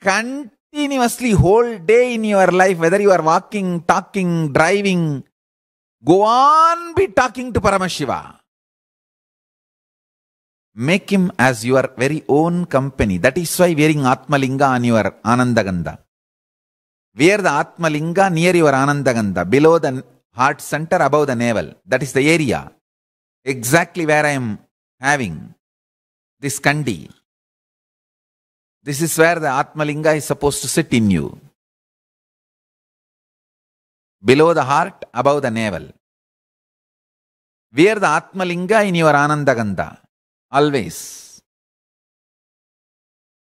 continuously whole day in your life, whether you are walking, talking, driving, go on be talking to Paramashiva. Make him as your very own company. That is why wearing Atmalinga on your Anandaganda. Wear the Atmalinga near your Anandaganda, below the heart center, above the navel. That is the area exactly where I am having this kandi. This is where the Atmalinga is supposed to sit in you. Below the heart, above the navel. Where the Atmalinga in your Anandaganda. Always.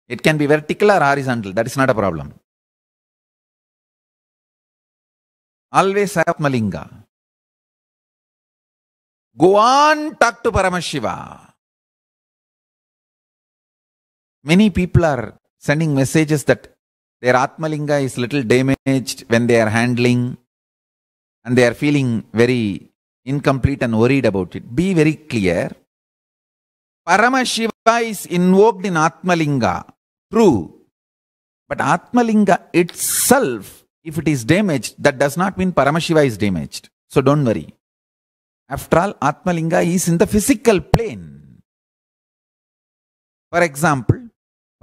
It can be vertical or horizontal. That is not a problem. Always Atmalinga. Go on, talk to Paramashiva. many people are sending messages that their Atmalinga is little damaged when they are handling and they are feeling very incomplete and worried about it. Be very clear. Paramashiva is invoked in Atmalinga. True. But Atmalinga itself, if it is damaged, that does not mean Paramashiva is damaged. So don't worry. After all, Atmalinga is in the physical plane. For example,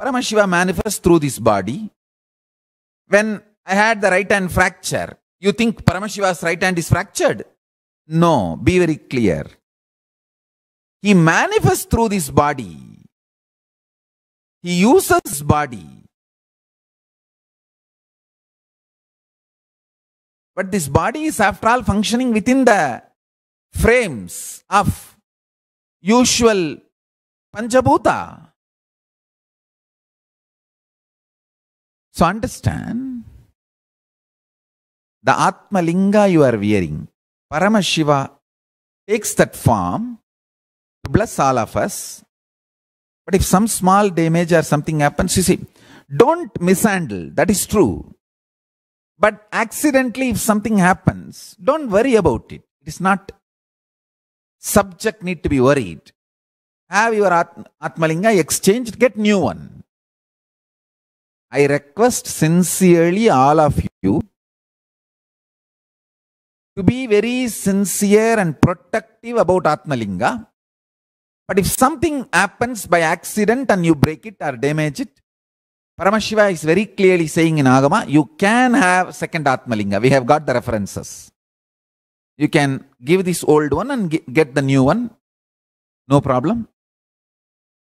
Paramashiva manifests through this body. When I had the right hand fracture, you think Paramashiva's right hand is fractured? No, be very clear. He manifests through this body. He uses body. But this body is after all functioning within the frames of usual Panchabhuta. So understand the Atma Linga you are wearing, Paramashiva takes that form to bless all of us. But if some small damage or something happens, you see, don't mishandle, that is true. But accidentally, if something happens, don't worry about it. It is not subject need to be worried. Have your Atma Linga exchanged, get new one. I request sincerely all of you to be very sincere and protective about Atmalinga. But if something happens by accident and you break it or damage it, Paramashiva is very clearly saying in Agama, you can have second Atmalinga. We have got the references. You can give this old one and get the new one. No problem.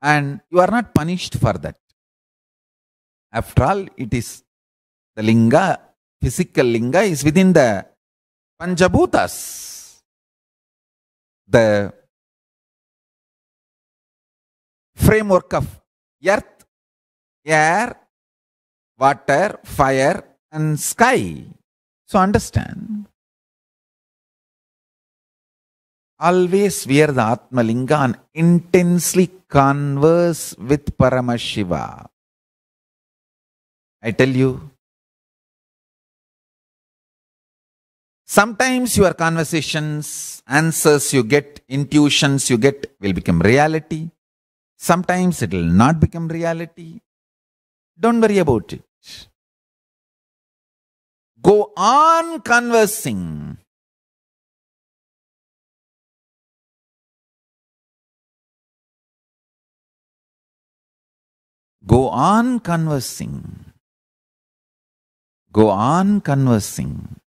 And you are not punished for that. After all, it is the linga, physical linga is within the Panchabhutas. The framework of earth, air, water, fire, and sky. So understand. Always wear the Atmalinga and intensely converse with parama shiva I tell you, sometimes your conversations, answers you get, intuitions you get will become reality. Sometimes it will not become reality. Don't worry about it. Go on conversing. Go on conversing go on conversing